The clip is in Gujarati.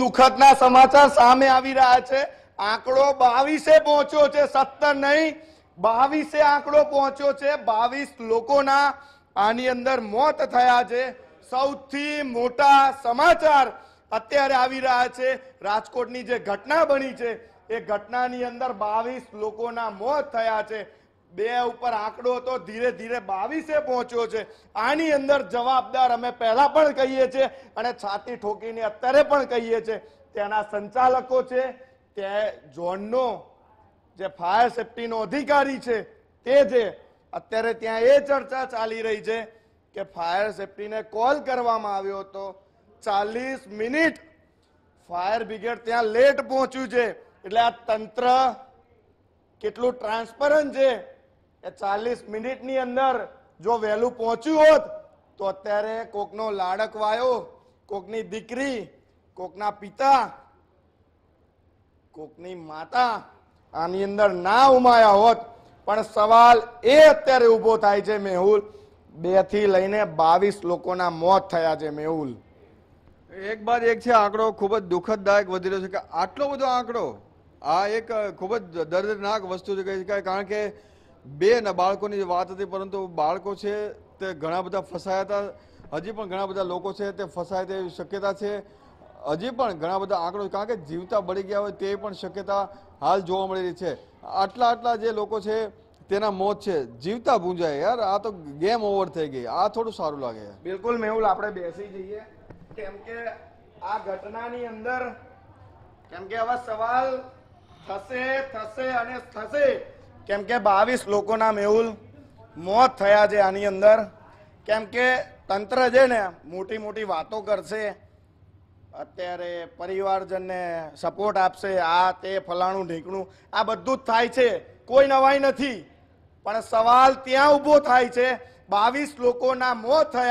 દુઃખદના સમાચાર સામે આવી રહ્યા છે આંકડો બાવીસે પહોંચ્યો છે સત્તર નહીં બાવીસે આંકડો પહોંચ્યો છે બાવીસ લોકોના આની અંદર મોત થયા છે સૌથી મોટા સમાચાર અત્યારે આવી રહ્યા છે રાજકોટની જે ઘટના બની છે એ ઘટનાની અંદર બાવીસ લોકોના મોત થયા છે બે ઉપર આંકડો હતો ધીરે ધીરે બાવીસે પહોંચ્યો છે આની અંદર જવાબદાર અમે પહેલા પણ કહીએ છીએ અને છાતી ઠોકીને અત્યારે પણ કહીએ છીએ તેના સંચાલકો છે તે ઝોનનો જે ફાયર સેફટીનો અધિકારી છે તે છે અત્યારે ત્યાં એ ચર્ચા ચાલી રહી છે કે ફાયર સેફટીને કોલ કરવામાં આવ્યો હતો ચાલીસ મિનિટ ફાયર બ્રિગેડ ત્યાં લેટ પહોંચ્યું છે એટલે આ તંત્ર કેટલું ટ્રાન્સપરન્ટ છે એ ચાલીસ મિનિટની અંદર જો વહેલું પહોંચ્યું હોત તો અત્યારે કોકનો લાડક વાયો કોકની દીકરી કોકના પિતા કોકની માતા આની અંદર ના ઉમાયા હોત પણ સવાલ એ અત્યારે ઊભો થાય છે મેહુલ બે થી લઈને બાવીસ લોકોના મોત થયા છે મેહુલ એક બાદ એક છે આંકડો ખૂબ જ દુઃખદદાયક વધી રહ્યો છે કે આટલો બધો આંકડો આ એક ખૂબ જ દર્દનાક વસ્તુ છે કારણ કે બે અને બાળકોની વાત હતી પરંતુ બાળકો છે તે ઘણા બધા ફસાયા હતા હજી પણ ઘણા બધા લોકો છે તે ફસાય તેવી શક્યતા છે હજી પણ ઘણા બધા આંકડો કારણ કે જીવતા બળી ગયા હોય તે પણ શક્યતા હાલ જોવા મળી રહી છે આટલા આટલા જે લોકો છે તેના મોત છે જીવતા ભૂંજાય યાર આ તો ગેમ ઓવર થઈ ગઈ આ થોડું સારું લાગે બિલકુલ મેહુલ આપણે બેસી જઈએ કેમ કે આ ઘટનાની અંદર કેમ કે હવે સવાલ થશે થશે અને થશે કેમ કે બાવીસ લોકોના મેહુલ મોત થયા છે આની અંદર કેમ કે તંત્ર છે ને મોટી મોટી વાતો કરશે અત્યારે પરિવારજનને સપોર્ટ આપશે આ તે ફલાણું ઢીંકણું આ બધું જ થાય છે કોઈ નવાઈ નથી પણ સવાલ ત્યાં ઊભો થાય છે બાવીસ લોકોના મોત થયા